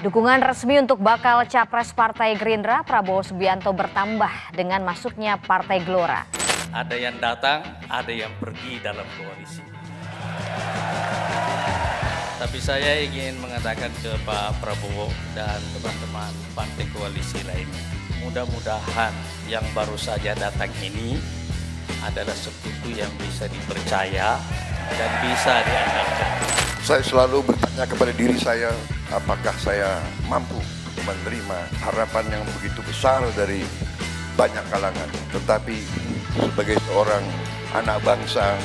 Dukungan resmi untuk bakal capres Partai Gerindra Prabowo Subianto bertambah dengan masuknya Partai Gelora. Ada yang datang, ada yang pergi dalam koalisi. Tapi saya ingin mengatakan ke Pak Prabowo dan teman-teman partai koalisi lainnya. Mudah-mudahan yang baru saja datang ini adalah sekutu yang bisa dipercaya dan bisa diandalkan. Saya selalu bertanya kepada diri saya, apakah saya mampu menerima harapan yang begitu besar dari banyak kalangan. Tetapi sebagai seorang anak bangsa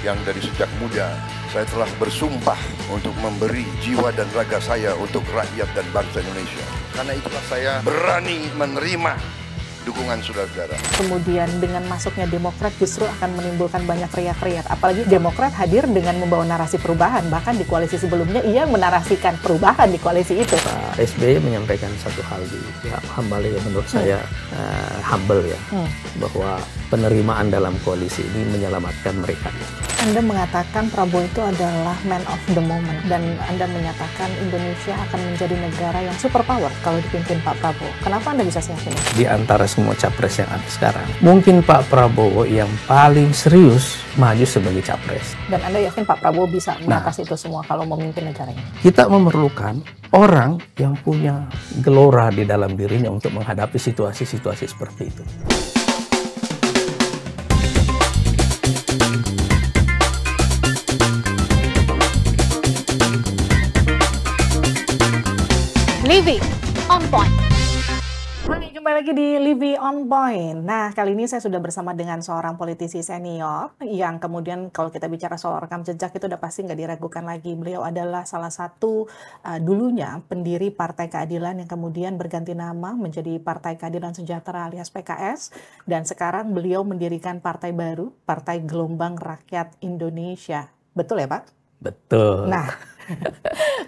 yang dari sejak muda, saya telah bersumpah untuk memberi jiwa dan raga saya untuk rakyat dan bangsa Indonesia. Karena itulah saya berani menerima dukungan saudara-saudara. Kemudian dengan masuknya Demokrat justru akan menimbulkan banyak riak-riak. Apalagi Demokrat hadir dengan membawa narasi perubahan. Bahkan di koalisi sebelumnya ia menarasikan perubahan di koalisi itu. Pak SBY menyampaikan satu hal di humble ya menurut hmm. saya uh, humble ya. Hmm. Bahwa penerimaan dalam koalisi ini menyelamatkan mereka. Anda mengatakan Prabowo itu adalah man of the moment dan Anda menyatakan Indonesia akan menjadi negara yang superpower kalau dipimpin Pak Prabowo. Kenapa Anda bisa yakin? Di antara semua capres yang ada sekarang, mungkin Pak Prabowo yang paling serius maju sebagai capres. Dan Anda yakin Pak Prabowo bisa nah, mengatasi nah, itu semua kalau memimpin negaranya? Kita memerlukan orang yang punya gelora di dalam dirinya untuk menghadapi situasi-situasi seperti itu. Kembali lagi di Livy On Point. Nah, kali ini saya sudah bersama dengan seorang politisi senior yang kemudian kalau kita bicara soal rekam jejak itu udah pasti nggak diragukan lagi. Beliau adalah salah satu uh, dulunya pendiri Partai Keadilan yang kemudian berganti nama menjadi Partai Keadilan Sejahtera alias PKS. Dan sekarang beliau mendirikan partai baru, Partai Gelombang Rakyat Indonesia. Betul ya Pak? Betul. Nah,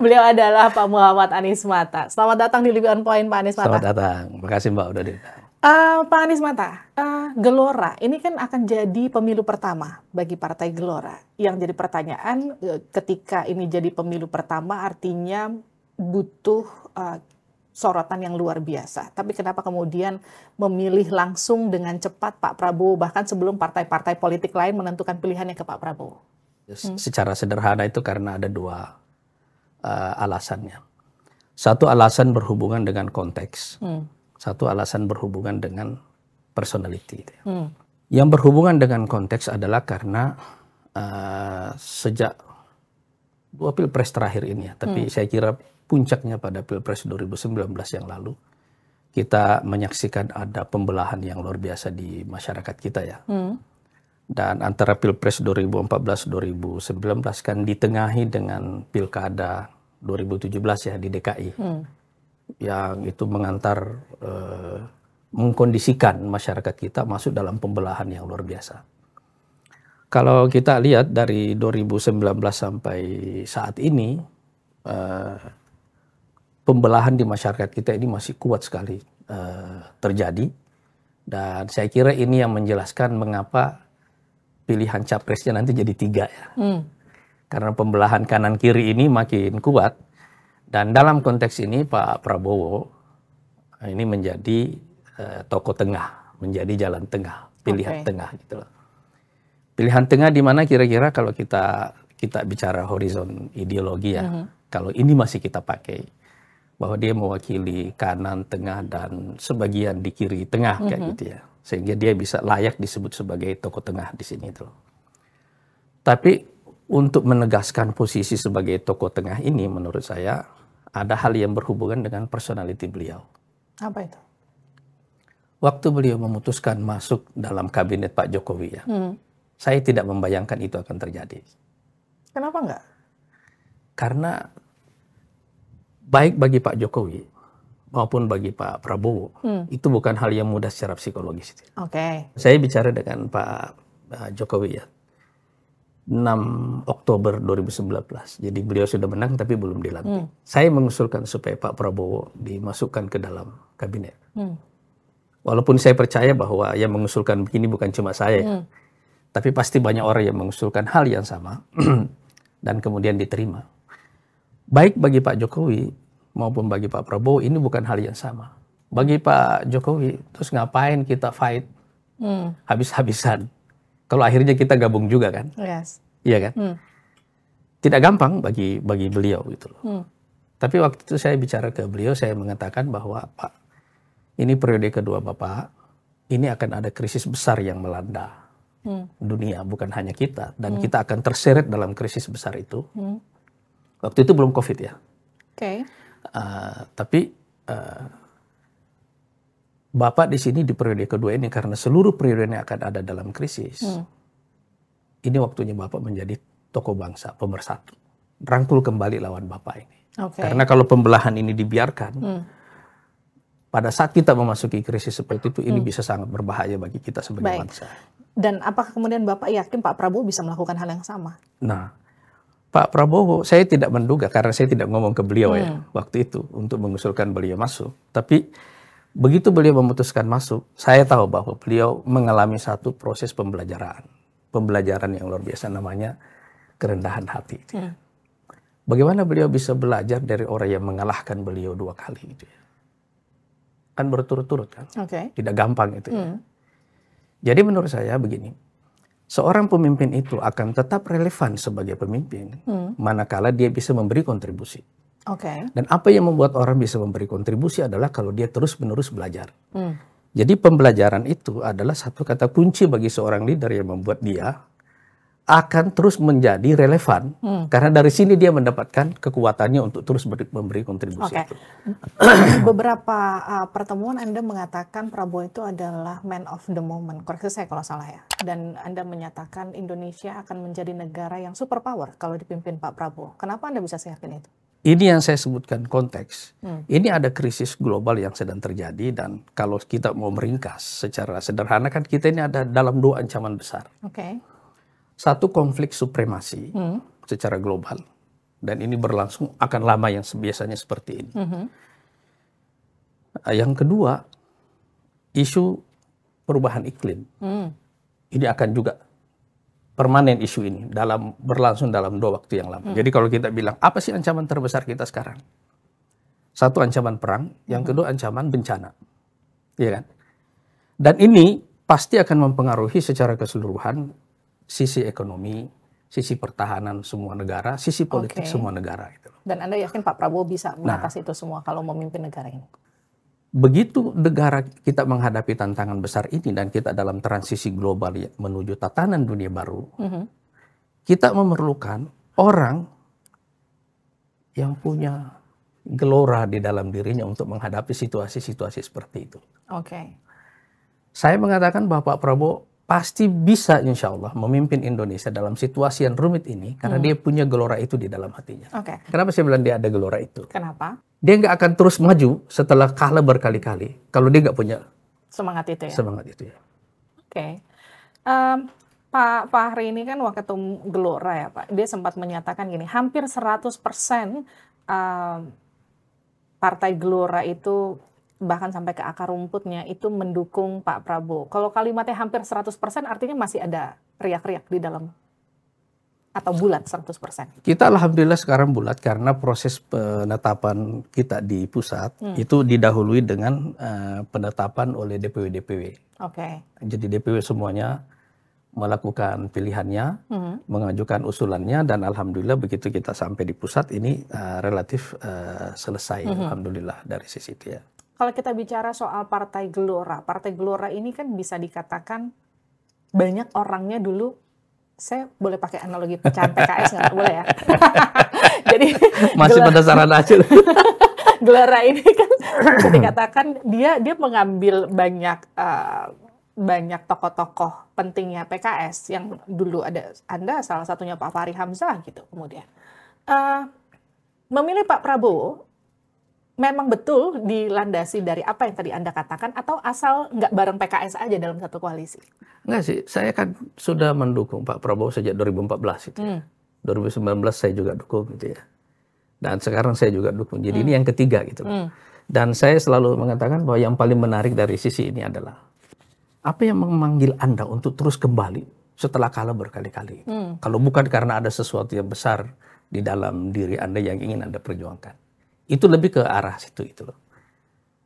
Beliau adalah Pak Muhammad Anies Mata. Selamat datang di on Point Pak Anies Mata. Selamat datang. Makasih Mbak udah diundang. Uh, eh, Pak Anies Mata, uh, Gelora ini kan akan jadi pemilu pertama bagi Partai Gelora. Yang jadi pertanyaan uh, ketika ini jadi pemilu pertama artinya butuh uh, sorotan yang luar biasa. Tapi kenapa kemudian memilih langsung dengan cepat Pak Prabowo bahkan sebelum partai-partai politik lain menentukan pilihannya ke Pak Prabowo? Hmm. Secara sederhana itu karena ada dua uh, alasannya. Satu alasan berhubungan dengan konteks, hmm. satu alasan berhubungan dengan personality. Gitu ya. Hmm. Yang berhubungan dengan konteks adalah karena uh, sejak dua pilpres terakhir ini ya, tapi hmm. saya kira puncaknya pada pilpres 2019 yang lalu kita menyaksikan ada pembelahan yang luar biasa di masyarakat kita ya. Hmm. Dan antara Pilpres 2014-2019 kan ditengahi dengan Pilkada 2017 ya di DKI hmm. yang itu mengantar eh, mengkondisikan masyarakat kita masuk dalam pembelahan yang luar biasa. Kalau kita lihat dari 2019 sampai saat ini eh, pembelahan di masyarakat kita ini masih kuat sekali eh, terjadi dan saya kira ini yang menjelaskan mengapa pilihan capresnya nanti jadi tiga ya. Hmm karena pembelahan kanan kiri ini makin kuat dan dalam konteks ini Pak Prabowo eh, ini menjadi uh, tokoh tengah, menjadi jalan tengah, pilihan okay. tengah gitu loh. Pilihan tengah di mana kira-kira kalau kita kita bicara horizon ideologi ya. Mm -hmm. Kalau ini masih kita pakai bahwa dia mewakili kanan, tengah dan sebagian di kiri tengah mm -hmm. kayak mhm. gitu ya. Sehingga dia bisa layak disebut sebagai toko tengah di sini itu. Tapi untuk menegaskan posisi sebagai tokoh tengah ini menurut saya ada hal yang berhubungan dengan personality beliau. Apa itu? Waktu beliau memutuskan masuk dalam kabinet Pak Jokowi ya, hmm. saya tidak membayangkan itu akan terjadi. Kenapa enggak? Karena baik bagi Pak Jokowi maupun bagi Pak Prabowo hmm. itu bukan hal yang mudah secara psikologis. Oke. Okay. Saya bicara dengan Pak eh, Jokowi ya 6 Oktober 2019. Jadi beliau sudah menang tapi belum dilantik. Hmm. Saya mengusulkan supaya Pak Prabowo dimasukkan ke dalam kabinet. Hmm. Walaupun saya percaya bahwa yang mengusulkan begini bukan cuma saya, ya. hmm. tapi pasti banyak orang yang mengusulkan hal yang sama dan kemudian diterima. Baik bagi Pak Jokowi maupun bagi Pak Prabowo ini bukan hal yang sama. Bagi Pak Jokowi terus ngapain kita fight hmm. habis-habisan? kalau akhirnya kita gabung juga kan? Yes. Iya kan? Hmm. Tidak gampang bagi bagi beliau gitu loh. Hmm. Tapi waktu itu saya bicara ke beliau, saya mengatakan bahwa Pak, ini periode kedua Bapak, ini akan ada krisis besar yang melanda hmm. dunia, bukan hanya kita, dan hmm. kita akan terseret dalam krisis besar itu. Hmm. Waktu itu belum COVID ya. Oke. Okay. Uh, eh, tapi uh, Bapak di sini di periode kedua ini karena seluruh periode ini akan ada dalam krisis. Hmm. Ini waktunya Bapak menjadi tokoh bangsa, pemersatu. Rangkul kembali lawan Bapak ini. Okay. Karena kalau pembelahan ini dibiarkan, hmm. pada saat kita memasuki krisis seperti itu, ini hmm. bisa sangat berbahaya bagi kita sebagai Baik. bangsa. Dan apakah kemudian Bapak yakin Pak Prabowo bisa melakukan hal yang sama? Nah, Pak Prabowo, saya tidak menduga karena saya tidak ngomong ke beliau ya hmm. ya waktu itu untuk mengusulkan beliau masuk. Tapi Begitu beliau memutuskan masuk, saya tahu bahwa beliau mengalami satu proses pembelajaran. Pembelajaran yang luar biasa namanya kerendahan hati. Ya. Bagaimana beliau bisa belajar dari orang yang mengalahkan beliau dua kali gitu ya. Kan berturut-turut kan. Okay. Tidak gampang itu. Ya. Hmm. Jadi menurut saya begini, seorang pemimpin itu akan tetap relevan sebagai pemimpin hmm. manakala dia bisa memberi kontribusi. Okay. Dan apa yang membuat orang bisa memberi kontribusi adalah kalau dia terus-menerus belajar. Hmm. Jadi pembelajaran itu adalah satu kata kunci bagi seorang leader yang membuat dia akan terus menjadi relevan hmm. karena dari sini dia mendapatkan kekuatannya untuk terus memberi kontribusi. Okay. Beberapa uh, pertemuan Anda mengatakan Prabowo itu adalah man of the moment. Koreksi saya kalau salah ya. Dan Anda menyatakan Indonesia akan menjadi negara yang superpower kalau dipimpin Pak Prabowo. Kenapa Anda bisa yakin itu? Ini yang saya sebutkan konteks. Hmm. Ini ada krisis global yang sedang terjadi dan kalau kita mau meringkas secara sederhana kan kita ini ada dalam dua ancaman besar. Okay. Satu konflik supremasi hmm. secara global dan ini berlangsung akan lama yang biasanya seperti ini. Hmm. Yang kedua isu perubahan iklim. Hmm. Ini akan juga permanen isu ini dalam berlangsung dalam dua waktu yang lama. Hmm. Jadi kalau kita bilang apa sih ancaman terbesar kita sekarang? Satu ancaman perang, yang hmm. kedua ancaman bencana. Iya kan? Dan ini pasti akan mempengaruhi secara keseluruhan sisi ekonomi, sisi pertahanan semua negara, sisi politik okay. semua negara gitu. Dan Anda yakin Pak Prabowo bisa nah. mengatasi nah, itu semua kalau memimpin negara ini? begitu negara kita menghadapi tantangan besar ini dan kita dalam transisi global ya, menuju tatanan dunia baru, mm -hmm. kita memerlukan orang yang punya gelora di dalam dirinya untuk menghadapi situasi-situasi seperti itu. Oke. Okay. Saya mengatakan Bapak Prabowo pasti bisa insya Allah memimpin Indonesia dalam situasi yang rumit ini karena hmm. dia punya gelora itu di dalam hatinya. Okay. Kenapa saya bilang dia ada gelora itu? Kenapa? Dia nggak akan terus maju setelah kalah berkali-kali kalau dia nggak punya semangat itu ya. Semangat itu ya. Oke, okay. um, Pak Fahri ini kan waktu gelora ya Pak. Dia sempat menyatakan gini, hampir 100 um, partai gelora itu bahkan sampai ke akar rumputnya itu mendukung Pak Prabowo. Kalau kalimatnya hampir 100% artinya masih ada riak-riak di dalam atau bulat 100%? Kita alhamdulillah sekarang bulat karena proses penetapan kita di pusat hmm. itu didahului dengan uh, penetapan oleh DPW DPW. Oke. Okay. Jadi DPW semuanya melakukan pilihannya, hmm. mengajukan usulannya dan alhamdulillah begitu kita sampai di pusat ini uh, relatif uh, selesai hmm. alhamdulillah dari sisi itu ya kalau kita bicara soal Partai Gelora, Partai Gelora ini kan bisa dikatakan banyak orangnya dulu saya boleh pakai analogi pecahan PKS nggak boleh ya? Jadi masih saran aja. Gelora ini kan bisa dikatakan dia dia mengambil banyak uh, banyak tokoh-tokoh pentingnya PKS yang dulu ada Anda salah satunya Pak Fahri Hamzah gitu kemudian uh, memilih Pak Prabowo memang betul dilandasi dari apa yang tadi Anda katakan atau asal nggak bareng PKS aja dalam satu koalisi? Enggak sih, saya kan sudah mendukung Pak Prabowo sejak 2014 itu. Ya. Hmm. 2019 saya juga dukung gitu ya. Dan sekarang saya juga dukung. Jadi hmm. ini yang ketiga gitu Hmm. Dan saya selalu mengatakan bahwa yang paling menarik dari sisi ini adalah apa yang memanggil Anda untuk terus kembali setelah kalah berkali-kali. Hmm. Kalau bukan karena ada sesuatu yang besar di dalam diri Anda yang ingin Anda perjuangkan. Itu lebih ke arah situ itu loh.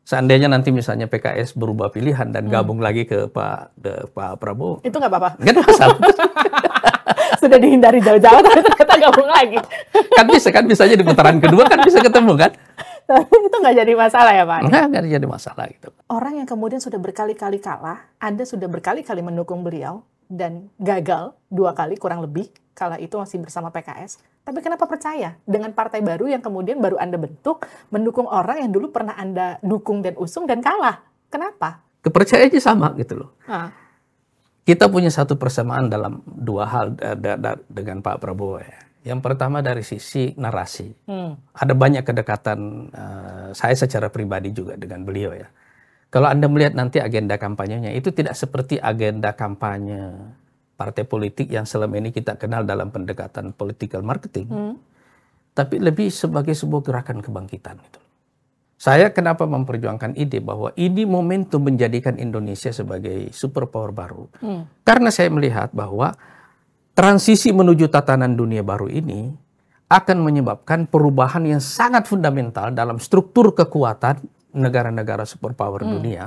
Seandainya nanti misalnya PKS berubah pilihan dan hmm. gabung hmm. lagi ke Pak ke Pak Prabowo. Itu nggak apa-apa. Nggak ada masalah. Sudah dihindari jauh-jauh tapi ternyata gabung lagi. kan bisa kan bisa aja di putaran kedua kan bisa ketemu kan. Tapi itu nggak jadi masalah ya Pak? Nggak, nggak jadi masalah gitu. Orang yang kemudian sudah berkali-kali kalah, Anda sudah berkali-kali mendukung beliau dan gagal dua kali kurang lebih, kalah itu masih bersama PKS tapi kenapa percaya dengan partai baru yang kemudian baru Anda bentuk, mendukung orang yang dulu pernah Anda dukung dan usung dan kalah? Kenapa? Kepercayaannya sama gitu loh. Ha. Ah. Kita punya satu persamaan dalam dua hal dengan Pak Prabowo ya. Yang pertama dari sisi narasi. Hmm. Ada banyak kedekatan uh, saya secara pribadi juga dengan beliau ya. Kalau Anda melihat nanti agenda kampanyenya itu tidak seperti agenda kampanye partai politik yang selama ini kita kenal dalam pendekatan political marketing, hmm. tapi lebih sebagai sebuah gerakan kebangkitan. Gitu. Saya kenapa memperjuangkan ide bahwa ini momentum menjadikan Indonesia sebagai superpower baru, hmm. karena saya melihat bahwa transisi menuju tatanan dunia baru ini akan menyebabkan perubahan yang sangat fundamental dalam struktur kekuatan negara-negara superpower hmm. dunia.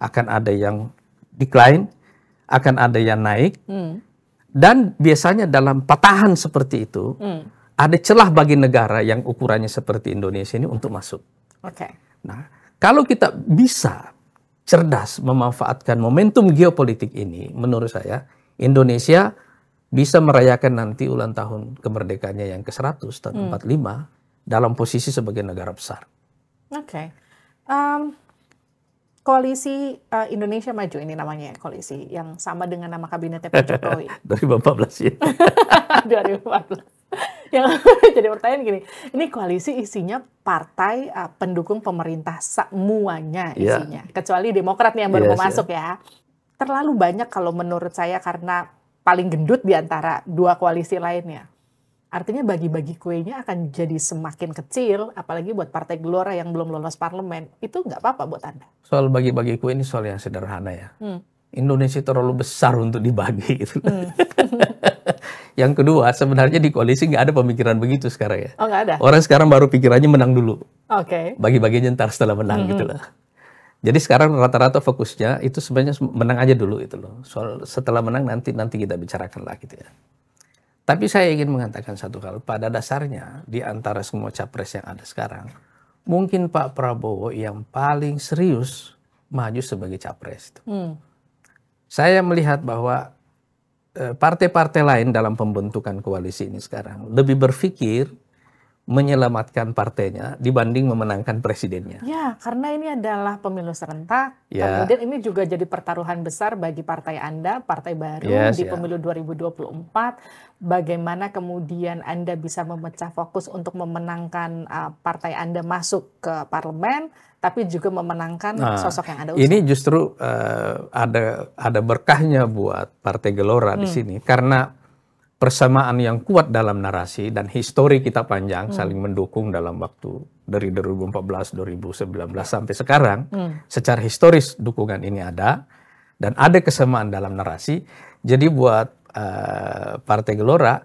Akan ada yang decline, akan ada yang naik. Hmm. Dan biasanya dalam patahan seperti itu hmm. ada celah bagi negara yang ukurannya seperti Indonesia ini untuk masuk. Oke. Okay. Nah, kalau kita bisa cerdas memanfaatkan momentum geopolitik ini, menurut saya Indonesia bisa merayakan nanti ulang tahun kemerdekaannya yang ke-100 tahun hmm. 45 dalam posisi sebagai negara besar. Oke. Okay. Um, koalisi uh, Indonesia Maju ini namanya ya, koalisi yang sama dengan nama kabinetnya Pak Jokowi. 2014 ya. 2014. yang jadi pertanyaan gini, ini koalisi isinya partai uh, pendukung pemerintah semuanya ya. isinya, yeah. kecuali Demokrat nih yang baru yes, mau ya. masuk yeah. ya. Terlalu banyak kalau menurut saya karena paling gendut di antara dua koalisi lainnya. Artinya bagi-bagi kuenya akan jadi semakin kecil, apalagi buat partai gelora yang belum lolos parlemen. Itu nggak apa-apa buat Anda. Soal bagi-bagi kue ini soal yang sederhana ya. Hmm. Indonesia terlalu besar untuk dibagi. Gitu. Hmm. yang kedua, sebenarnya di koalisi nggak ada pemikiran begitu sekarang ya. Oh nggak ada? Orang sekarang baru pikirannya menang dulu. Oke. Okay. Bagi-baginya ntar setelah menang gitu hmm. gitu loh. Jadi sekarang rata-rata fokusnya itu sebenarnya menang aja dulu itu loh. Soal setelah menang nanti nanti kita bicarakan lah gitu ya. Tapi saya ingin mengatakan satu hal, pada dasarnya di antara semua capres yang ada sekarang, mungkin Pak Prabowo yang paling serius maju sebagai capres. Itu. Hmm. Saya melihat bahwa eh, partai-partai lain dalam pembentukan koalisi ini sekarang lebih berpikir menyelamatkan partainya dibanding memenangkan presidennya. Ya, karena ini adalah pemilu serentak. Ya. Kemudian ini juga jadi pertaruhan besar bagi partai Anda, partai baru yes, di ya. pemilu 2024. Bagaimana kemudian Anda bisa memecah fokus untuk memenangkan uh, partai Anda masuk ke parlemen, tapi juga memenangkan nah, sosok yang ada. Ini justru uh, ada ada berkahnya buat Partai Gelora hmm. di sini karena persamaan yang kuat dalam narasi dan histori kita panjang hmm. saling mendukung dalam waktu dari 2014 2019 sampai sekarang hmm. secara historis dukungan ini ada dan ada kesamaan dalam narasi jadi buat uh, partai Gelora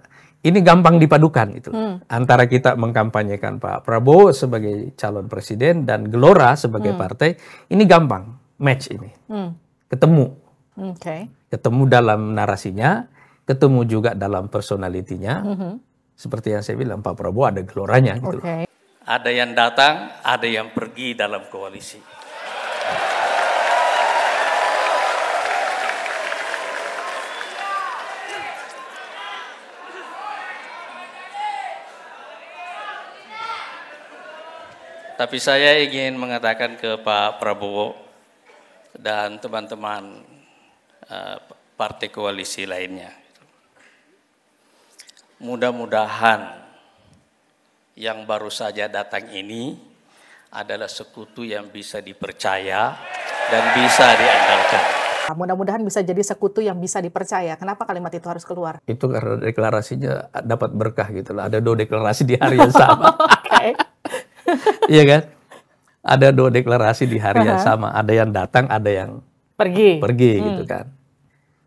ini gampang dipadukan itu hmm. antara kita mengkampanyekan Pak Prabowo sebagai calon presiden dan Gelora sebagai hmm. partai ini gampang match ini hmm. ketemu hmm, okay. ketemu dalam narasinya ketemu juga dalam personalitinya. Mm -hmm. Seperti yang saya bilang, Pak Prabowo ada geloranya gitu okay. loh. Ada yang datang, ada yang pergi dalam koalisi. Tapi saya ingin mengatakan ke Pak Prabowo dan teman-teman eh, partai koalisi lainnya. Mudah-mudahan yang baru saja datang ini adalah sekutu yang bisa dipercaya dan bisa diandalkan. Ah, mudah-mudahan bisa jadi sekutu yang bisa dipercaya. Kenapa kalimat itu harus keluar? Itu karena deklarasinya dapat berkah gitu lah. Ada dua deklarasi di hari yang sama. iya kan? Ada dua deklarasi di hari yang sama. Ada yang datang, ada yang pergi. Pergi hmm. gitu kan.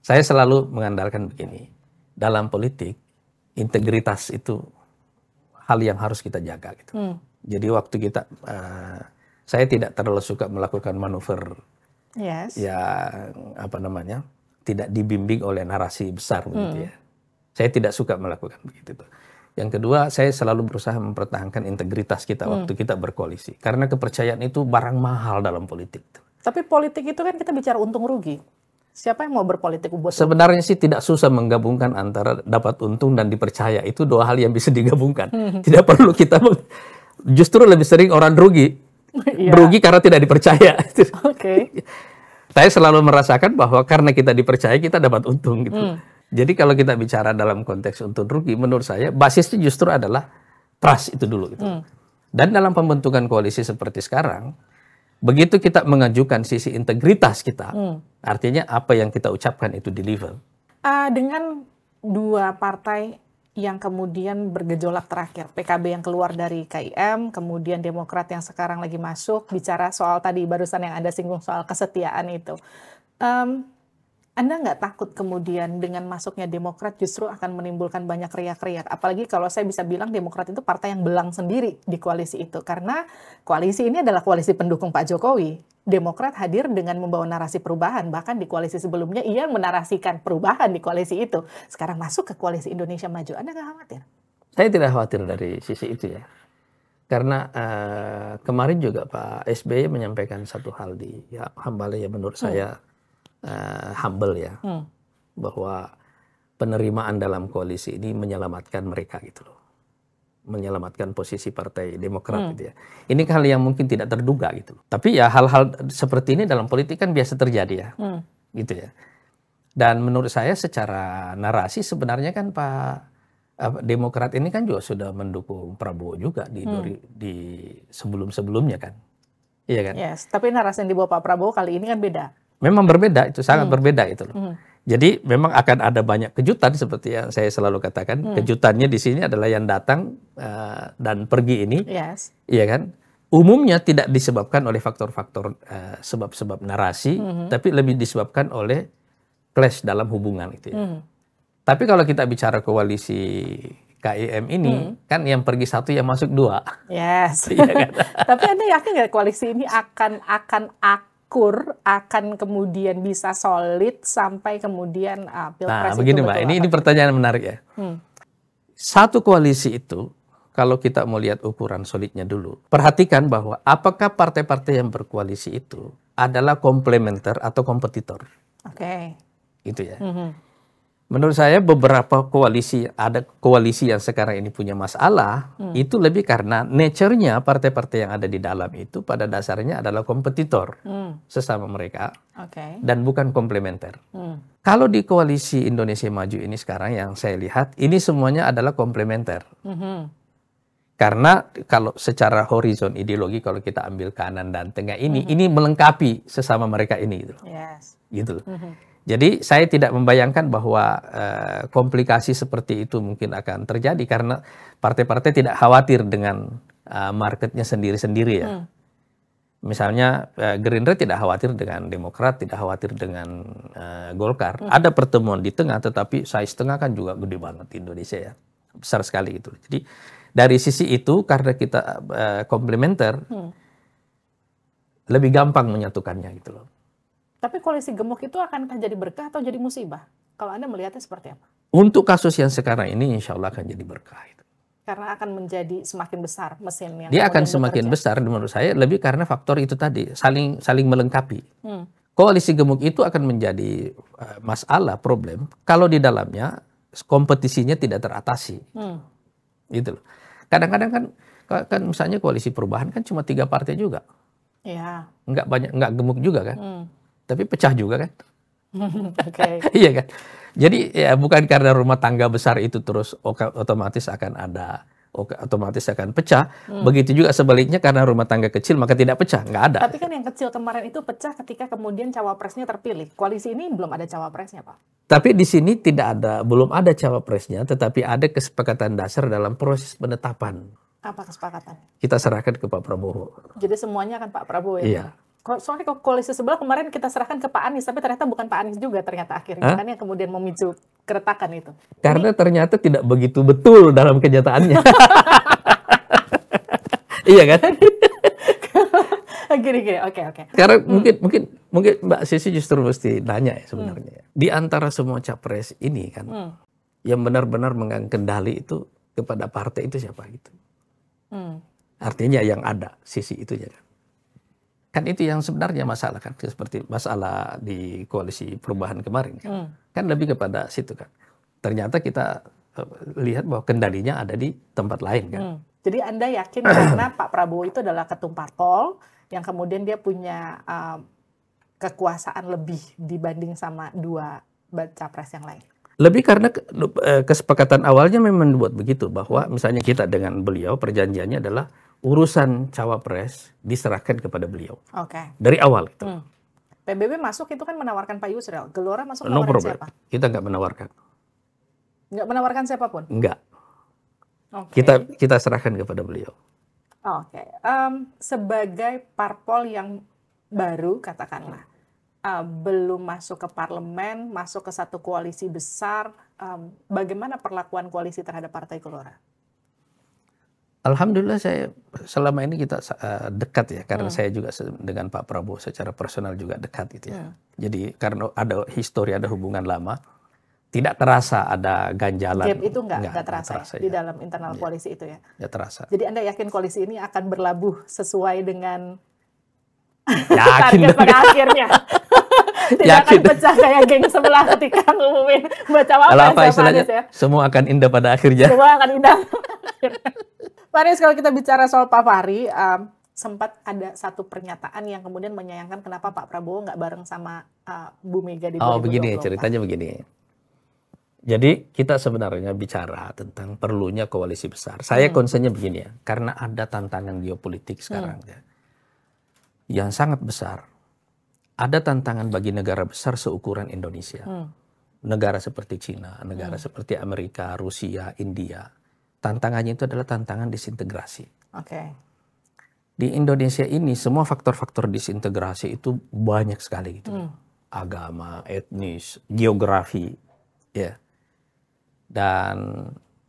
Saya selalu mengandalkan begini. Dalam politik integritas itu hal yang harus kita jaga gitu. Hmm. Jadi waktu kita uh, saya tidak terlalu suka melakukan manuver yes. ya apa namanya tidak dibimbing oleh narasi besar hmm. begitu ya. Saya tidak suka melakukan begitu tuh. Yang kedua, saya selalu berusaha mempertahankan integritas kita hmm. waktu kita berkoalisi. Karena kepercayaan itu barang mahal dalam politik. Tapi politik itu kan kita bicara untung rugi. Siapa yang mau berpolitik buat Sebenarnya sih tidak susah menggabungkan antara dapat untung dan dipercaya. Itu dua hal yang bisa digabungkan. Hmm. Tidak perlu kita justru lebih sering orang rugi. Iya. Rugi karena tidak dipercaya. Oke. Okay. Saya selalu merasakan bahwa karena kita dipercaya kita dapat untung gitu. Hmm. Jadi kalau kita bicara dalam konteks untung rugi menurut saya basisnya justru adalah trust itu dulu gitu. Hmm. Dan dalam pembentukan koalisi seperti sekarang Begitu kita mengajukan sisi integritas kita, hmm. artinya apa yang kita ucapkan itu deliver. Uh, dengan dua partai yang kemudian bergejolak terakhir, PKB yang keluar dari KIM, kemudian Demokrat yang sekarang lagi masuk, bicara soal tadi barusan yang ada singgung soal kesetiaan itu. Um, anda nggak takut kemudian dengan masuknya Demokrat justru akan menimbulkan banyak riak-riak? Apalagi kalau saya bisa bilang Demokrat itu partai yang belang sendiri di koalisi itu. Karena koalisi ini adalah koalisi pendukung Pak Jokowi. Demokrat hadir dengan membawa narasi perubahan. Bahkan di koalisi sebelumnya ia menarasikan perubahan di koalisi itu. Sekarang masuk ke koalisi Indonesia Maju. Anda nggak khawatir? Saya tidak khawatir dari sisi itu ya. Karena uh, kemarin juga Pak SBY menyampaikan satu hal di ya, ya menurut hmm. saya uh, humble ya, hmm. bahwa penerimaan dalam koalisi ini menyelamatkan mereka gitu loh, menyelamatkan posisi partai Demokrat hmm. gitu ya. Ini hal yang mungkin tidak terduga gitu. Loh. Tapi ya hal-hal seperti ini dalam politik kan biasa terjadi ya, hmm. gitu ya. Dan menurut saya secara narasi sebenarnya kan Pak eh, Demokrat ini kan juga sudah mendukung Prabowo juga di, hmm. di sebelum-sebelumnya kan, iya kan? Yes, tapi narasi yang dibawa Pak Prabowo kali ini kan beda. Memang berbeda itu sangat hmm. berbeda itu loh. Hmm. Jadi memang akan ada banyak kejutan seperti yang saya selalu katakan. Hmm. Kejutannya di sini adalah yang datang uh, dan pergi ini, yes. iya kan? Umumnya tidak disebabkan oleh faktor-faktor uh, sebab-sebab narasi, hmm. tapi lebih disebabkan oleh clash dalam hubungan itu. Ya. Hmm. Tapi kalau kita bicara koalisi KIM ini hmm. kan yang pergi satu yang masuk dua. Yes. ya, kan? Tapi anda yakin nggak koalisi ini akan akan akan kur akan kemudian bisa solid sampai kemudian uh, pilpres nah, begini, Mbak, ini apa? ini pertanyaan menarik ya. Hmm. Satu koalisi itu kalau kita mau lihat ukuran solidnya dulu, perhatikan bahwa apakah partai-partai yang berkoalisi itu adalah komplementer atau kompetitor. Oke. Okay. Itu ya. -hmm. hmm. Menurut saya beberapa koalisi ada koalisi yang sekarang ini punya masalah hmm. itu lebih karena nature-nya partai-partai yang ada di dalam itu pada dasarnya adalah kompetitor hmm. sesama mereka okay. dan bukan komplementer. Hmm. Kalau di koalisi Indonesia Maju ini sekarang yang saya lihat ini semuanya adalah komplementer. Hmm. Karena kalau secara horizon ideologi kalau kita ambil kanan dan tengah ini hmm. ini melengkapi sesama mereka ini gitu. Yes. Gitu. Hmm jadi saya tidak membayangkan bahwa eh, komplikasi seperti itu mungkin akan terjadi karena partai-partai tidak khawatir dengan eh, marketnya sendiri-sendiri ya. Hmm. Misalnya eh, Gerindra tidak khawatir dengan Demokrat, tidak khawatir dengan eh, Golkar. Hmm. Ada pertemuan di tengah, tetapi size tengah kan juga gede banget di Indonesia ya, besar sekali itu. Jadi dari sisi itu karena kita eh, komplementer, hmm. lebih gampang menyatukannya gitu loh. Tapi koalisi gemuk itu akan jadi berkah atau jadi musibah? Kalau Anda melihatnya seperti apa? Untuk kasus yang sekarang ini insya Allah akan jadi berkah itu. Karena akan menjadi semakin besar mesinnya. Dia akan semakin bekerja. besar menurut saya lebih karena faktor itu tadi saling saling melengkapi. Hmm. Koalisi gemuk itu akan menjadi eh, masalah problem kalau di dalamnya kompetisinya tidak teratasi. Hmm. Gitu loh. Kadang-kadang kan kan misalnya koalisi perubahan kan cuma tiga partai juga. Iya. Enggak banyak enggak gemuk juga kan? Hmm tapi pecah juga kan. Oke. iya kan. Jadi ya bukan karena rumah tangga besar itu terus otomatis akan ada otomatis akan pecah. Hmm. Begitu juga sebaliknya karena rumah tangga kecil maka tidak pecah, nggak ada. Tapi kan yang kecil kemarin itu pecah ketika kemudian cawapresnya terpilih. Koalisi ini belum ada cawapresnya, Pak. Tapi di sini tidak ada, belum ada cawapresnya, tetapi ada kesepakatan dasar dalam proses penetapan. Apa kesepakatan? Kita serahkan ke Pak Prabowo. Jadi semuanya akan Pak Prabowo ya? Iya soalnya ke koalisi sebelah kemarin kita serahkan ke Pak Anies, tapi ternyata bukan Pak Anies juga ternyata akhirnya. Hah? Kan yang kemudian memicu keretakan itu. Karena Ini... ternyata tidak begitu betul dalam kenyataannya. iya kan? gini gini, oke oke. Okay. Sekarang hmm. mungkin mungkin mungkin Mbak Sisi justru mesti nanya ya sebenarnya. Hmm. Di antara semua capres ini kan, hmm. yang benar-benar mengang kendali itu kepada partai itu siapa gitu. Hmm. Artinya yang ada sisi itunya kan. Kan itu yang sebenarnya masalah kan seperti masalah di koalisi perubahan kemarin kan. Hmm. Kan lebih kepada situ kan. Ternyata kita eh, lihat bahwa kendalinya ada di tempat lain kan. Hmm. Jadi Anda yakin karena Pak Prabowo itu adalah ketum parpol yang kemudian dia punya um, kekuasaan lebih dibanding sama dua capres yang lain. Lebih karena eh, kesepakatan awalnya memang buat begitu bahwa misalnya kita dengan beliau perjanjiannya adalah urusan cawapres diserahkan kepada beliau. Oke. Okay. Dari awal itu. Hmm. PBB masuk itu kan menawarkan Pak Yusril. Gelora masuk no siapa? Kita nggak menawarkan. Nggak menawarkan siapapun? Nggak. Okay. Kita kita serahkan kepada beliau. Oke. Okay. Um, sebagai parpol yang baru katakanlah uh, belum masuk ke parlemen, masuk ke satu koalisi besar, um, bagaimana perlakuan koalisi terhadap Partai Gelora? Alhamdulillah saya selama ini kita uh, dekat ya karena hmm. saya juga dengan Pak Prabowo secara personal juga dekat gitu ya. Hmm. Jadi karena ada histori ada hubungan lama, tidak terasa ada ganjalan. Gap itu enggak, nggak terasa, ya terasa ya. di iya. dalam internal ya. koalisi itu ya. Nggak terasa. Jadi anda yakin koalisi ini akan berlabuh sesuai dengan yakin target pada akhirnya. Tidak yakin. akan pecah kayak geng sebelah ketika ngumumin baca apa, apa ya, istilahnya, ya. Semua akan indah pada akhirnya. Semua akan indah. Pak kalau kita bicara soal Pak Fahri, um, sempat ada satu pernyataan yang kemudian menyayangkan kenapa Pak Prabowo nggak bareng sama uh, Bu Mega di Oh begini, ceritanya begini. Jadi kita sebenarnya bicara tentang perlunya koalisi besar. Saya hmm. concernnya begini ya, karena ada tantangan geopolitik sekarang hmm. ya, yang sangat besar. Ada tantangan bagi negara besar seukuran Indonesia, hmm. negara seperti Cina, negara hmm. seperti Amerika, Rusia, India tantangannya itu adalah tantangan disintegrasi. Oke. Okay. Di Indonesia ini semua faktor-faktor disintegrasi itu banyak sekali gitu. Hmm. Agama, etnis, geografi, ya. Yeah. Dan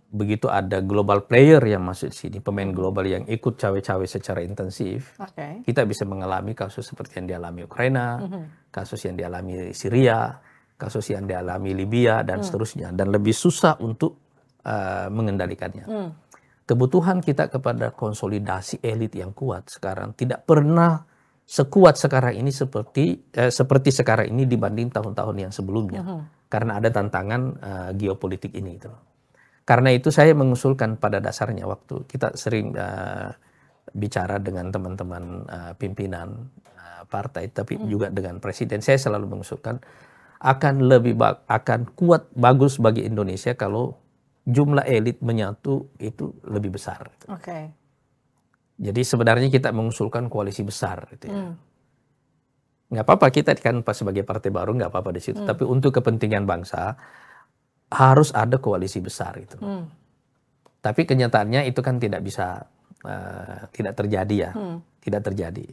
begitu ada global player yang masuk sini, pemain global yang ikut cawe-cawe secara intensif, okay. kita bisa mengalami kasus seperti yang dialami Ukraina, mm -hmm. kasus yang dialami Syria, kasus yang dialami Libya dan mm. seterusnya, dan lebih susah untuk uh, mengendalikannya. Hmm. Kebutuhan kita kepada konsolidasi elit yang kuat sekarang tidak pernah sekuat sekarang ini seperti eh, seperti sekarang ini dibanding tahun-tahun yang sebelumnya hmm. karena ada tantangan uh, geopolitik ini itu. Karena itu saya mengusulkan pada dasarnya waktu kita sering uh, bicara dengan teman-teman uh, pimpinan uh, partai tapi hmm. juga dengan presiden saya selalu mengusulkan akan lebih akan kuat bagus bagi Indonesia kalau jumlah elit menyatu itu lebih besar. Gitu. Oke. Okay. Jadi sebenarnya kita mengusulkan koalisi besar gitu ya. Mm nggak apa-apa kita kan pas sebagai partai baru nggak apa-apa di situ. Hmm. Tapi untuk kepentingan bangsa harus ada koalisi besar itu. Hmm. Tapi kenyataannya itu kan tidak bisa uh, tidak terjadi ya, hmm. tidak terjadi.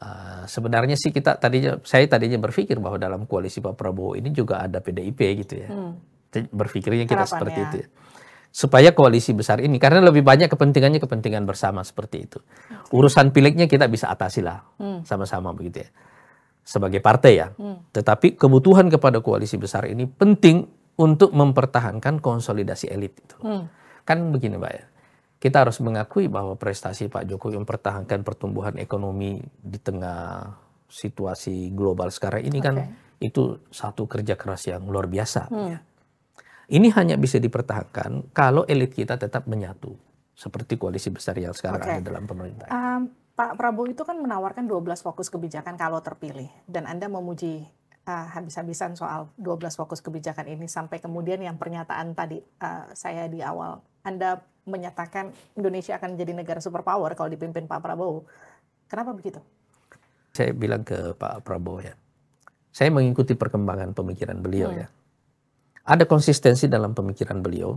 Uh, sebenarnya sih kita tadinya saya tadinya berpikir bahwa dalam koalisi Pak Prabowo ini juga ada PDIP gitu ya. Hmm berpikirnya kita Harapan seperti ya. itu. Supaya koalisi besar ini, karena lebih banyak kepentingannya kepentingan bersama seperti itu. Okay. Urusan pileknya kita bisa atasi lah, sama hmm. sama-sama begitu ya. Sebagai partai ya. Hmm. Tetapi kebutuhan kepada koalisi besar ini penting untuk mempertahankan konsolidasi elit itu. Hmm. Kan begini Mbak ya kita harus mengakui bahwa prestasi Pak Jokowi mempertahankan pertumbuhan ekonomi di tengah situasi global sekarang ini okay. kan itu satu kerja keras yang luar biasa. Hmm. Ya. Ini hanya bisa dipertahankan kalau elit kita tetap menyatu seperti koalisi besar yang sekarang okay. ada dalam pemerintah. Um, Pak Prabowo itu kan menawarkan 12 fokus kebijakan kalau terpilih dan Anda memuji uh, habis-habisan soal 12 fokus kebijakan ini sampai kemudian yang pernyataan tadi uh, saya di awal Anda menyatakan Indonesia akan menjadi negara superpower kalau dipimpin Pak Prabowo. Kenapa begitu? Saya bilang ke Pak Prabowo ya. Saya mengikuti perkembangan pemikiran beliau hmm. ya. Ada konsistensi dalam pemikiran beliau.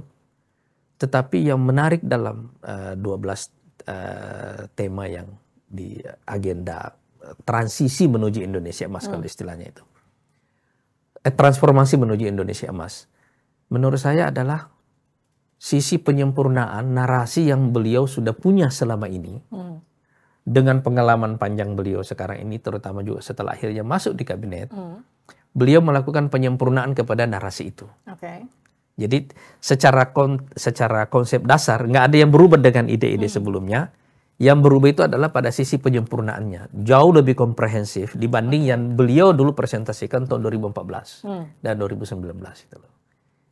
Tetapi yang menarik dalam uh, 12 uh, tema yang di agenda eh, transisi menuju Indonesia emas hmm. kalau istilahnya itu. Eh, transformasi menuju Indonesia emas. Menurut saya adalah sisi penyempurnaan narasi yang beliau sudah punya selama ini. Hmm. Dengan pengalaman panjang beliau sekarang ini terutama juga setelah akhirnya masuk di kabinet. Hmm beliau melakukan penyempurnaan kepada narasi itu. Okay. Jadi secara kon, secara konsep dasar nggak ada yang berubah dengan ide-ide hmm. sebelumnya. Yang berubah itu adalah pada sisi penyempurnaannya jauh lebih komprehensif dibanding okay. yang beliau dulu presentasikan tahun 2014 hmm. dan 2019 itu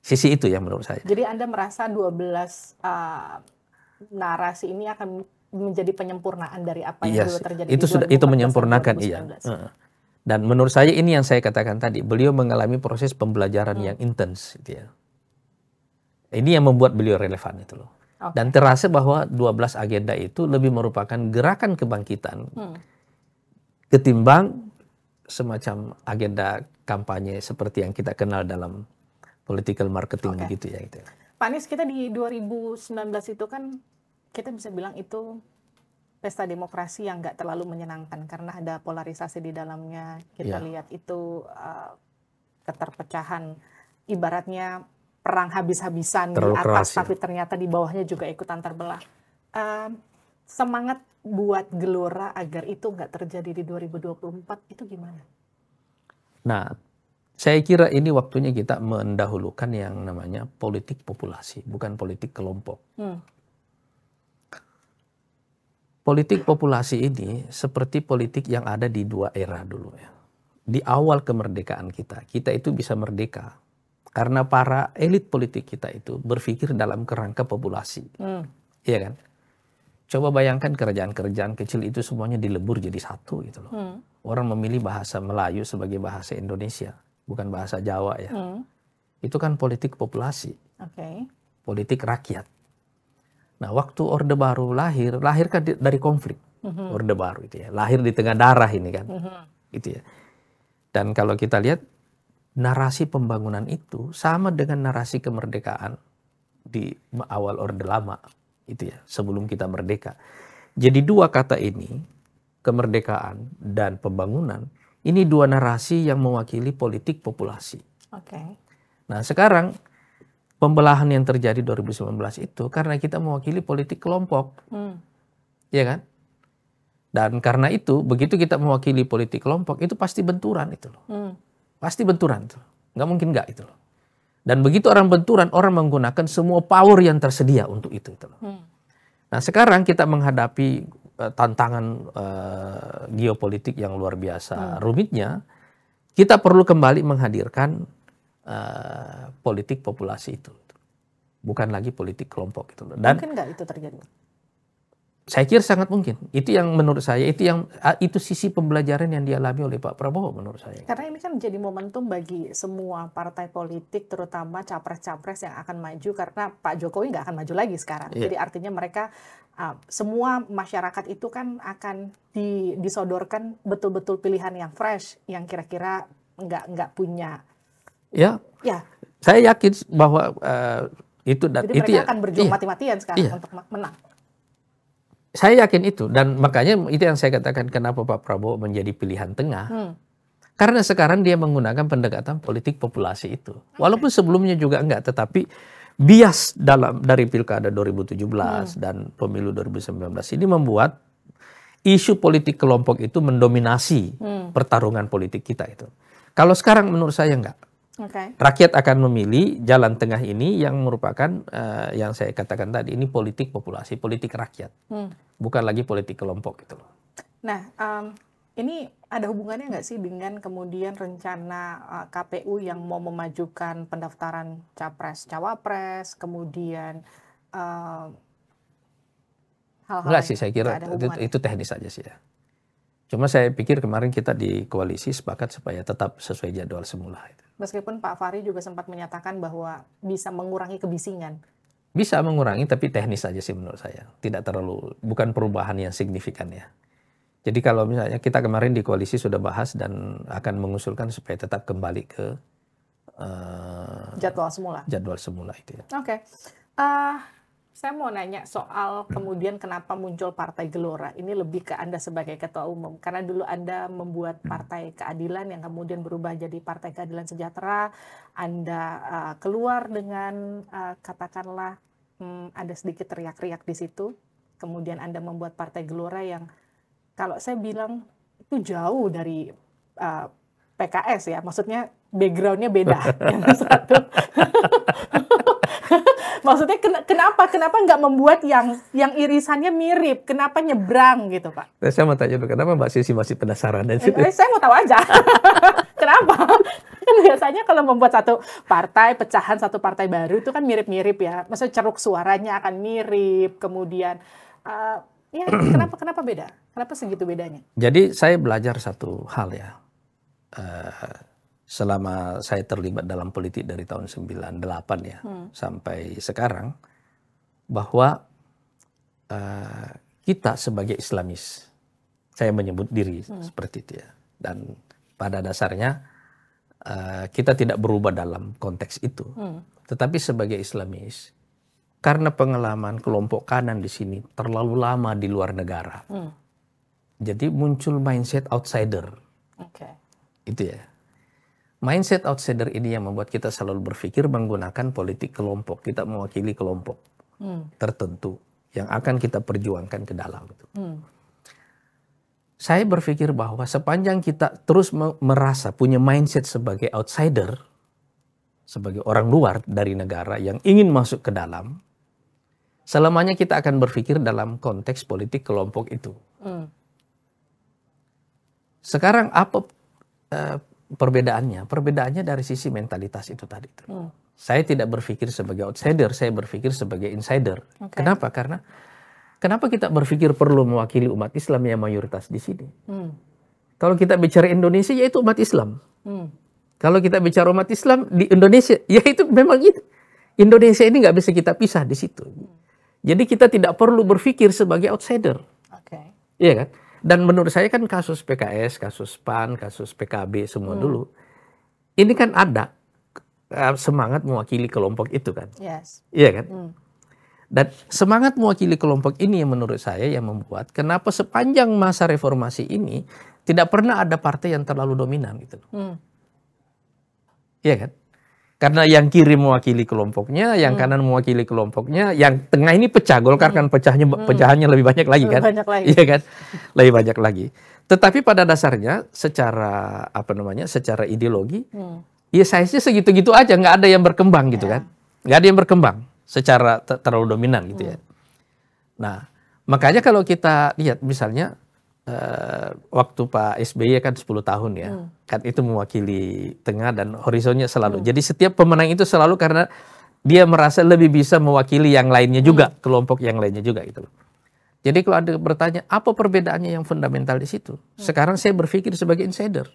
Sisi itu yang menurut saya. Jadi Anda merasa 12 uh, narasi ini akan menjadi penyempurnaan dari apa yang yes. Iya dulu terjadi itu di sudah itu menyempurnakan iya. Uh. Dan menurut saya ini yang saya katakan tadi, beliau mengalami proses pembelajaran hmm. yang intens gitu ya. Ini yang membuat beliau relevan itu loh. Okay. Dan terasa bahwa 12 agenda itu lebih merupakan gerakan kebangkitan hmm. ketimbang semacam agenda kampanye seperti yang kita kenal dalam political marketing okay. gitu ya gitu. Ya. Pak Anies kita di 2019 itu kan kita bisa bilang itu pesta demokrasi yang nggak terlalu menyenangkan karena ada polarisasi di dalamnya. Kita yeah. lihat itu uh, keterpecahan, ibaratnya perang habis-habisan di atas, keras, ya. tapi ternyata di bawahnya juga ikutan terbelah. Uh, semangat buat gelora agar itu nggak terjadi di 2024 itu gimana? Nah, saya kira ini waktunya kita mendahulukan yang namanya politik populasi, bukan politik kelompok. Hmm Politik populasi ini seperti politik yang ada di dua era dulu ya. Di awal kemerdekaan kita, kita itu bisa merdeka karena para elit politik kita itu berpikir dalam kerangka populasi. Hmm. Iya kan? Coba bayangkan kerajaan-kerajaan kecil itu semuanya dilebur jadi satu gitu loh. Hmm. Orang memilih bahasa Melayu sebagai bahasa Indonesia, bukan bahasa Jawa ya. Hmm. Itu kan politik populasi. Okay. Politik rakyat Nah, waktu Orde Baru lahir, lahir kan dari konflik. Mm-hmm. Orde Baru itu ya. Lahir di tengah darah ini kan. Mm-hmm. Itu ya. Dan kalau kita lihat narasi pembangunan itu sama dengan narasi kemerdekaan di awal Orde Lama itu ya, sebelum kita merdeka. Jadi dua kata ini, kemerdekaan dan pembangunan, ini dua narasi yang mewakili politik populasi. Oke. Okay. Nah, sekarang pembelahan yang terjadi 2019 itu karena kita mewakili politik kelompok. Hmm. Iya kan? Dan karena itu, begitu kita mewakili politik kelompok, itu pasti benturan itu loh. Hmm. Pasti benturan itu. Nggak mungkin nggak itu loh. Dan begitu orang benturan, orang menggunakan semua power yang tersedia untuk itu. itu loh. Hmm. Nah sekarang kita menghadapi uh, tantangan uh, geopolitik yang luar biasa hmm. rumitnya, kita perlu kembali menghadirkan uh, politik populasi itu bukan lagi politik kelompok gitu loh. Dan mungkin nggak itu terjadi? Saya kira sangat mungkin. Itu yang menurut saya itu yang eh, itu sisi pembelajaran yang dialami oleh Pak Prabowo menurut saya. Karena ini kan menjadi momentum bagi semua partai politik, terutama capres-capres yang akan maju karena Pak Jokowi nggak akan maju lagi sekarang. Yeah. Jadi artinya mereka eh, semua masyarakat itu kan akan di, disodorkan betul-betul pilihan yang fresh, yang kira-kira nggak nggak punya Ya. Ya. Saya yakin bahwa uh, itu dan Jadi itu mereka ya, akan berjuang iya, mati-matian sekarang iya. untuk menang. Saya yakin itu dan makanya itu yang saya katakan kenapa Pak Prabowo menjadi pilihan tengah. Hmm. Karena sekarang dia menggunakan pendekatan politik populasi itu. Okay. Walaupun sebelumnya juga enggak tetapi bias dalam dari Pilkada 2017 hmm. dan pemilu 2019 ini membuat isu politik kelompok itu mendominasi hmm. pertarungan politik kita itu. Kalau sekarang menurut saya enggak Okay. Rakyat akan memilih jalan tengah ini yang merupakan uh, yang saya katakan tadi ini politik populasi, politik rakyat, hmm. bukan lagi politik kelompok gitu loh. Nah, um, ini ada hubungannya nggak sih dengan kemudian rencana uh, eh, KPU yang mau memajukan pendaftaran capres, cawapres, kemudian eh, hal-hal? uh, sih, saya kira itu, itu teknis saja sih ya. Cuma saya pikir kemarin kita di koalisi sepakat supaya tetap sesuai jadwal semula. Itu. Meskipun Pak Fahri juga sempat menyatakan bahwa bisa mengurangi kebisingan. Bisa mengurangi, tapi teknis saja sih menurut saya. Tidak terlalu, bukan perubahan yang signifikan ya. Jadi kalau misalnya kita kemarin di koalisi sudah bahas dan akan mengusulkan supaya tetap kembali ke uh, jadwal semula. Jadwal semula itu ya. Oke. Okay. Uh, saya mau nanya soal kemudian kenapa muncul Partai Gelora. Ini lebih ke Anda sebagai Ketua Umum. Karena dulu Anda membuat Partai Keadilan yang kemudian berubah jadi Partai Keadilan Sejahtera. Anda uh, keluar dengan uh, katakanlah hmm, ada sedikit teriak-riak di situ. Kemudian Anda membuat Partai Gelora yang kalau saya bilang itu jauh dari uh, eh, PKS ya. Maksudnya backgroundnya beda. yang satu kenapa kenapa nggak membuat yang yang irisannya mirip? Kenapa nyebrang gitu, Pak? Nah, saya mau tanya kenapa Mbak Sisi masih penasaran dan eh, eh, saya mau tahu aja. kenapa? Kan biasanya kalau membuat satu partai pecahan satu partai baru itu kan mirip-mirip ya. Maksudnya ceruk suaranya akan mirip, kemudian uh, ya kenapa kenapa beda? Kenapa segitu bedanya? Jadi saya belajar satu hal ya. Uh, selama saya terlibat dalam politik dari tahun 98 ya hmm. sampai sekarang bahwa uh, kita sebagai Islamis, saya menyebut diri hmm. seperti itu ya. Dan pada dasarnya uh, kita tidak berubah dalam konteks itu. Hmm. Tetapi sebagai Islamis, karena pengalaman kelompok kanan di sini terlalu lama di luar negara, hmm. jadi muncul mindset outsider. Okay. Itu ya. Mindset outsider ini yang membuat kita selalu berpikir menggunakan politik kelompok. Kita mewakili kelompok hmm. tertentu yang akan kita perjuangkan ke dalam. Hmm. Saya berpikir bahwa sepanjang kita terus merasa punya mindset sebagai outsider, sebagai orang luar dari negara yang ingin masuk ke dalam, selamanya kita akan berpikir dalam konteks politik kelompok itu. Hmm. Sekarang apa eh, perbedaannya perbedaannya dari sisi mentalitas itu tadi hmm. saya tidak berpikir sebagai outsider saya berpikir sebagai insider okay. kenapa karena kenapa kita berpikir perlu mewakili umat Islam yang mayoritas di sini hmm. kalau kita bicara Indonesia yaitu umat Islam hmm. kalau kita bicara umat Islam di Indonesia yaitu memang itu Indonesia ini nggak bisa kita pisah di situ hmm. jadi kita tidak perlu berpikir sebagai outsider okay. iya kan dan menurut saya kan kasus PKS, kasus PAN, kasus PKB semua hmm. dulu, ini kan ada eh, semangat mewakili kelompok itu kan. Yes. Iya kan? Hmm. Dan semangat mewakili kelompok ini yang menurut saya yang membuat kenapa sepanjang masa reformasi ini tidak pernah ada partai yang terlalu dominan gitu. Hmm. Iya kan? Karena yang kiri mewakili kelompoknya, yang hmm. kanan mewakili kelompoknya, yang tengah ini pecah. Golkar hmm. kan pecahnya hmm. pecahannya lebih banyak lagi kan? Banyak lagi. Iya kan? Lebih banyak lagi. Tetapi pada dasarnya secara apa namanya? secara ideologi hmm. ya size segitu-gitu aja, nggak ada yang berkembang gitu yeah. kan. Nggak ada yang berkembang secara terlalu dominan gitu hmm. ya. Nah, makanya kalau kita lihat misalnya Eh, waktu Pak SBY kan 10 tahun ya, hmm. kan itu mewakili tengah dan horizonnya selalu. Hmm. Jadi setiap pemenang itu selalu karena dia merasa lebih bisa mewakili yang lainnya juga, hmm. kelompok yang lainnya juga gitu loh. Jadi kalau ada bertanya apa perbedaannya yang fundamental di situ? Hmm. Sekarang saya berpikir sebagai insider.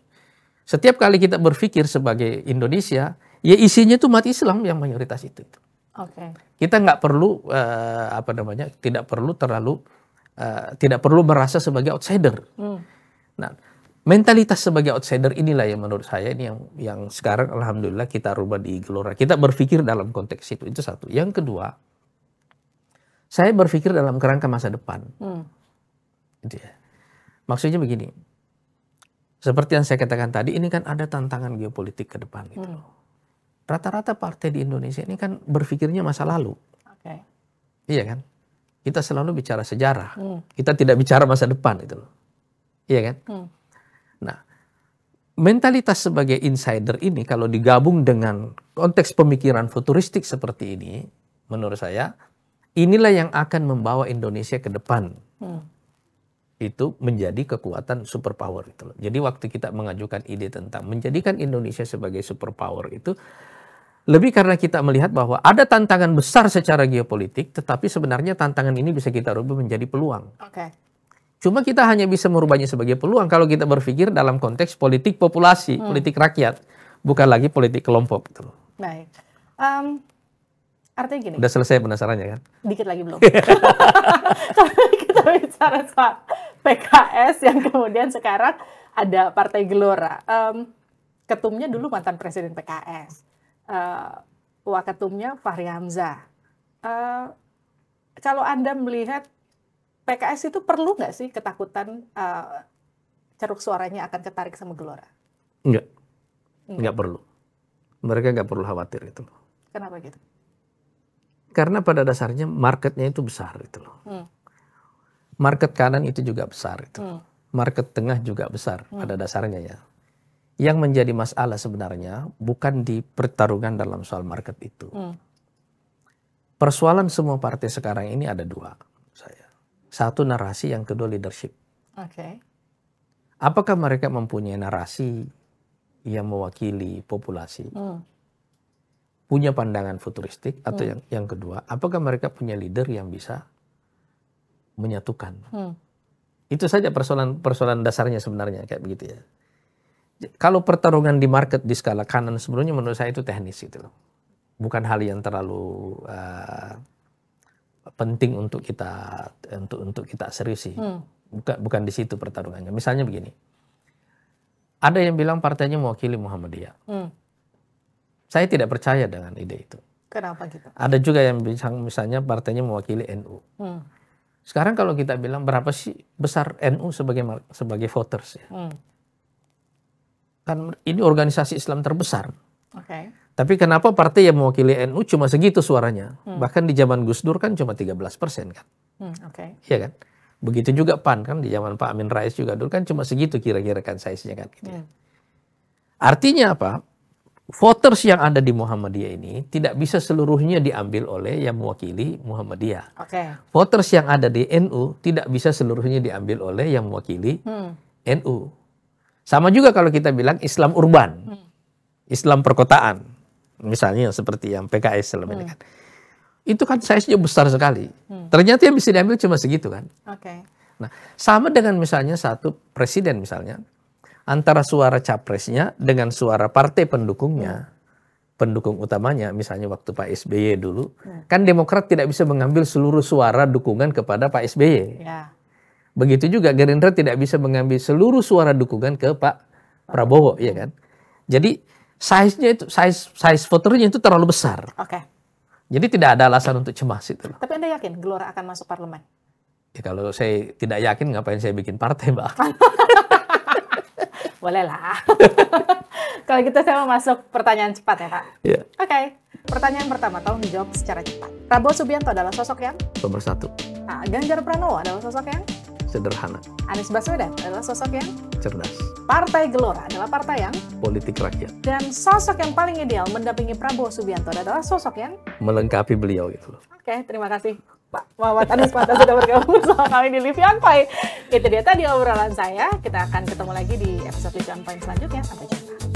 Setiap kali kita berpikir sebagai Indonesia, ya isinya itu mati Islam yang mayoritas itu. Oke. Okay. Kita nggak perlu uh, apa namanya, tidak perlu terlalu uh, tidak perlu merasa sebagai outsider. Hmm. Nah, mentalitas sebagai outsider inilah yang menurut saya ini yang yang sekarang alhamdulillah kita rubah di Gelora. Kita berpikir dalam konteks itu itu satu. Yang kedua, saya berpikir dalam kerangka masa depan. Hmm. Ya. Maksudnya begini. Seperti yang saya katakan tadi, ini kan ada tantangan geopolitik ke depan gitu. Hmm. Rata-rata partai di Indonesia ini kan berpikirnya masa lalu. Okay. Iya kan? kita selalu bicara sejarah. Hmm. Kita tidak bicara masa depan itu loh. Iya kan? Hmm. Nah, mentalitas sebagai insider ini kalau digabung dengan konteks pemikiran futuristik seperti ini, menurut saya inilah yang akan membawa Indonesia ke depan. Hmm. Itu menjadi kekuatan superpower itu loh. Jadi waktu kita mengajukan ide tentang menjadikan Indonesia sebagai superpower itu lebih karena kita melihat bahwa ada tantangan besar secara geopolitik, tetapi sebenarnya tantangan ini bisa kita rubah menjadi peluang. Okay. Cuma kita hanya bisa merubahnya sebagai peluang kalau kita berpikir dalam konteks politik populasi, hmm. politik rakyat, bukan lagi politik kelompok. Gitu. Baik. Um, artinya gini. Udah selesai penasarannya kan? Dikit lagi belum. Karena kita bicara soal PKS yang kemudian sekarang ada Partai Gelora. Um, ketumnya dulu mantan presiden PKS uh, Wakatumnya Fahri Hamzah. Uh, kalau Anda melihat PKS itu perlu nggak sih ketakutan uh, ceruk suaranya akan ketarik sama Gelora? Nggak, nggak perlu. Mereka nggak perlu khawatir itu. Kenapa gitu? Karena pada dasarnya marketnya itu besar itu loh. Hmm. Market kanan itu juga besar itu. Hmm. Market tengah juga besar hmm. pada dasarnya ya. Yang menjadi masalah sebenarnya bukan di pertarungan dalam soal market itu. Hmm. Persoalan semua partai sekarang ini ada dua, saya. Satu narasi, yang kedua leadership. Okay. Apakah mereka mempunyai narasi yang mewakili populasi? Hmm. Punya pandangan futuristik atau hmm. yang yang kedua, apakah mereka punya leader yang bisa menyatukan? Hmm. Itu saja persoalan persoalan dasarnya sebenarnya kayak begitu ya kalau pertarungan di market di skala kanan sebenarnya menurut saya itu teknis gitu loh. Bukan hal yang terlalu uh, penting untuk kita untuk untuk kita sih. Hmm. Bukan bukan di situ pertarungannya. Misalnya begini. Ada yang bilang partainya mewakili Muhammadiyah. Hmm. Saya tidak percaya dengan ide itu. Kenapa gitu? Ada juga yang bilang misalnya partainya mewakili NU. Hmm. Sekarang kalau kita bilang berapa sih besar NU sebagai sebagai voters ya? Hmm Kan ini organisasi Islam terbesar. Okay. Tapi kenapa partai yang mewakili NU cuma segitu suaranya? Hmm. Bahkan di zaman Gus Dur kan cuma 13 persen kan? Hmm, Oke. Okay. Iya kan? Begitu juga PAN kan di zaman Pak Amin Rais juga dulu kan cuma segitu kira-kira kan size-nya kan. Gitu hmm. Artinya apa? Voters yang ada di Muhammadiyah ini tidak bisa seluruhnya diambil oleh yang mewakili Muhammadiyah. Oke. Okay. Voters yang ada di NU tidak bisa seluruhnya diambil oleh yang mewakili hmm. NU. Sama juga kalau kita bilang Islam urban, hmm. Islam perkotaan, misalnya seperti yang PKS selama ini hmm. kan. Itu kan size-nya besar sekali. Hmm. Ternyata yang bisa diambil cuma segitu kan. Oke. Nah, sama dengan misalnya satu presiden misalnya, antara suara capresnya dengan suara partai pendukungnya, pendukung utamanya, misalnya waktu Pak SBY dulu, kan Demokrat tidak bisa mengambil seluruh suara dukungan kepada Pak SBY. Yeah Begitu juga Gerindra tidak bisa mengambil seluruh suara dukungan ke Pak Prabowo, ya kan? Jadi size-nya itu size size voternya itu terlalu besar. Oke. Okay. Jadi tidak ada alasan untuk cemas itu. Tapi Anda yakin Gelora akan masuk parlemen? Ya kalau saya tidak yakin ngapain saya bikin partai, Mbak? Boleh lah. kalau gitu saya mau masuk pertanyaan cepat ya, Pak. Iya. Yeah. Oke. Okay. Pertanyaan pertama, tolong dijawab secara cepat. Prabowo Subianto adalah sosok yang? Nomor satu. Nah, Ganjar Pranowo adalah sosok yang? sederhana. Anies Baswedan adalah sosok yang cerdas. Partai Gelora adalah partai yang politik rakyat. Dan sosok yang paling ideal mendampingi Prabowo Subianto adalah sosok yang melengkapi beliau gitu loh. Oke, terima kasih. Pak Muhammad Anies Mata sudah bergabung sama kami di Livian Pai. Itu dia tadi obrolan saya. Kita akan ketemu lagi di episode Livian Pai selanjutnya. Sampai jumpa.